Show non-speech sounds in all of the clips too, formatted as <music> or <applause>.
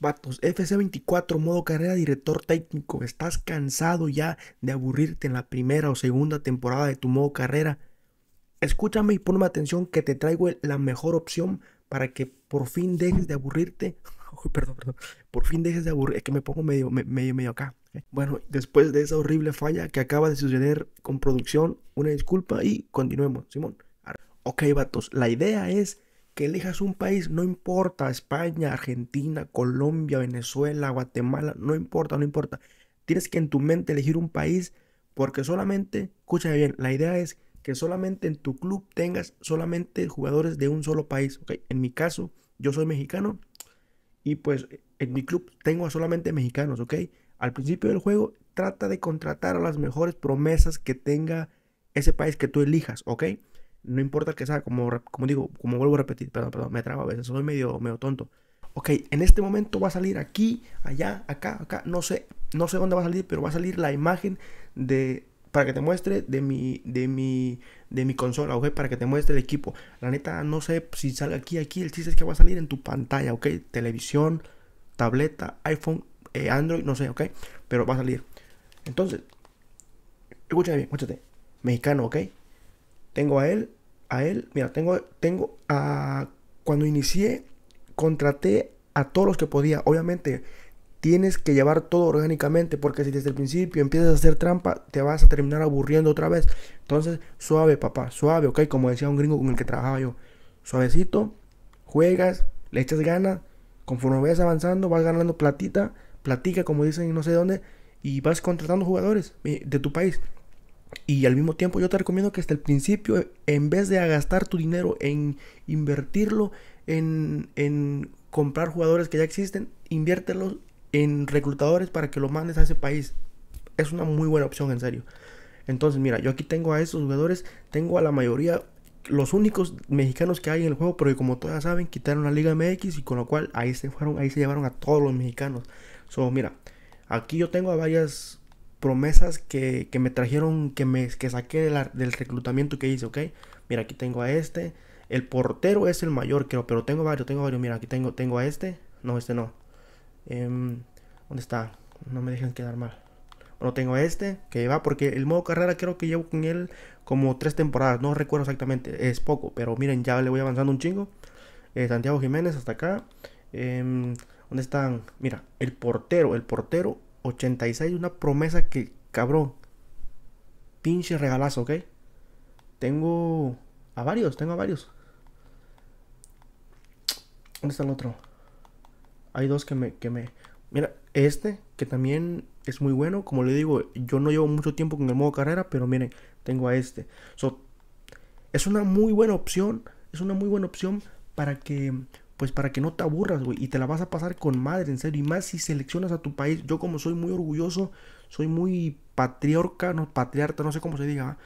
Vatos, FC24, modo carrera, director técnico. ¿Estás cansado ya de aburrirte en la primera o segunda temporada de tu modo carrera? Escúchame y ponme atención que te traigo la mejor opción para que por fin dejes de aburrirte. <laughs> perdón, perdón. Por fin dejes de aburrir. Es que me pongo medio, medio, medio acá. ¿eh? Bueno, después de esa horrible falla que acaba de suceder con producción, una disculpa y continuemos, Simón. Ok, vatos, la idea es que elijas un país, no importa, España, Argentina, Colombia, Venezuela, Guatemala, no importa, no importa. Tienes que en tu mente elegir un país porque solamente, escúchame bien, la idea es que solamente en tu club tengas solamente jugadores de un solo país. Okay. En mi caso, yo soy mexicano y pues en mi club tengo solamente mexicanos, ¿ok? Al principio del juego trata de contratar a las mejores promesas que tenga ese país que tú elijas, ¿ok? No importa que sea, como, como digo, como vuelvo a repetir, perdón, perdón, me trago a veces, soy medio, medio tonto. Ok, en este momento va a salir aquí, allá, acá, acá, no sé, no sé dónde va a salir, pero va a salir la imagen de, para que te muestre de mi, de mi, de mi consola, ok, para que te muestre el equipo. La neta, no sé si sale aquí, aquí, el chiste es que va a salir en tu pantalla, ok, televisión, tableta, iPhone, eh, Android, no sé, ok, pero va a salir. Entonces, escúchame bien, escúchate, mexicano, ok, tengo a él, a él, mira, tengo, tengo a... Cuando inicié, contraté a todos los que podía. Obviamente, tienes que llevar todo orgánicamente, porque si desde el principio empiezas a hacer trampa, te vas a terminar aburriendo otra vez. Entonces, suave, papá, suave, ¿ok? Como decía un gringo con el que trabajaba yo. Suavecito, juegas, le echas ganas, conforme vayas avanzando, vas ganando platita, platica, como dicen no sé dónde, y vas contratando jugadores eh, de tu país. Y al mismo tiempo yo te recomiendo que hasta el principio, en vez de gastar tu dinero en invertirlo en, comprar jugadores que ya existen, inviértelos en reclutadores para que los mandes a ese país. Es una muy buena opción, en serio. Entonces, mira, yo aquí tengo a esos jugadores, tengo a la mayoría, los únicos mexicanos que hay en el juego, pero como todas saben, quitaron la Liga MX y con lo cual ahí se fueron, ahí se llevaron a todos los mexicanos. So, mira, aquí yo tengo a varias promesas que, me trajeron, que me que saqué del reclutamiento que hice, ¿ok? Mira, aquí tengo a este. El portero es el mayor, creo, pero tengo varios, tengo varios. Mira, aquí tengo, tengo a este. No, este no. Em, ¿Dónde está? No me dejan quedar mal. Bueno, tengo a este que va porque el modo carrera creo que llevo con él como tres temporadas. No recuerdo exactamente, es poco, pero miren, ya le voy avanzando un chingo. Eh, Santiago Jiménez hasta acá. Eh, ¿Dónde están? Mira, el portero, el portero 86, una promesa que, cabrón, pinche regalazo, ¿ok? Tengo a varios, tengo a varios. ¿Dónde está el otro? Hay dos que me, que me... Mira, este, que también es muy bueno. Como le digo, yo no llevo mucho tiempo con el modo carrera, pero miren, tengo a este. es una muy buena opción. Es una muy buena opción para que pues para que no te aburras, güey, y te la vas a pasar con madre, en serio, y más si seleccionas a tu país, yo como soy muy orgulloso, soy muy patriarca, no, patriarca, no sé cómo se diga, ¿ah?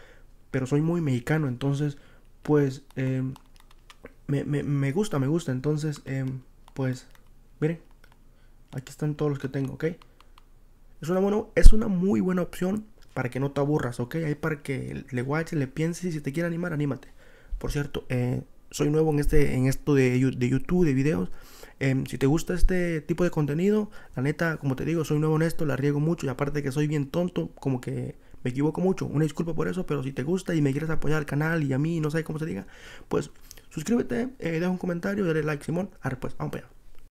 pero soy muy mexicano, entonces, pues, em, me, gusta, me gusta, entonces, em, pues, miren, aquí están todos los que tengo, ¿ok? Es una, es una muy buena opción para que no te aburras, ¿ok? Ahí para que le guaches, le pienses y si te quiere animar, anímate. Por cierto, eh, soy nuevo en, este, en esto de, YouTube, de videos. Em, si te gusta este tipo de contenido, la neta, como te digo, soy nuevo en esto, la riego mucho y aparte que soy bien tonto, como que me equivoco mucho. Una disculpa por eso, pero si te gusta y me quieres apoyar al canal y a mí, no sé cómo se diga, pues suscríbete, eh, deja un comentario, dale like, Simón. a pues, vamos allá.